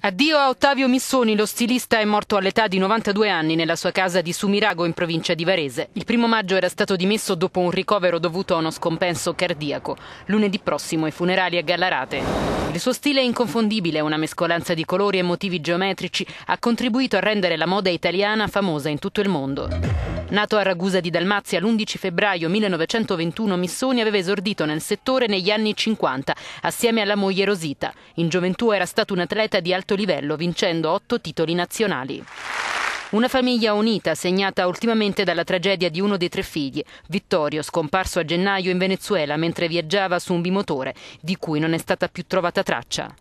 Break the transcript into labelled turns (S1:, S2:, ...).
S1: Addio a Ottavio Missoni, lo stilista è morto all'età di 92 anni nella sua casa di Sumirago in provincia di Varese. Il primo maggio era stato dimesso dopo un ricovero dovuto a uno scompenso cardiaco. Lunedì prossimo i funerali a Gallarate. Il suo stile inconfondibile, una mescolanza di colori e motivi geometrici, ha contribuito a rendere la moda italiana famosa in tutto il mondo. Nato a Ragusa di Dalmazia l'11 febbraio 1921, Missoni aveva esordito nel settore negli anni 50 assieme alla moglie Rosita. In gioventù era stato un atleta di alto livello, vincendo otto titoli nazionali. Una famiglia unita, segnata ultimamente dalla tragedia di uno dei tre figli, Vittorio, scomparso a gennaio in Venezuela mentre viaggiava su un bimotore, di cui non è stata più trovata traccia.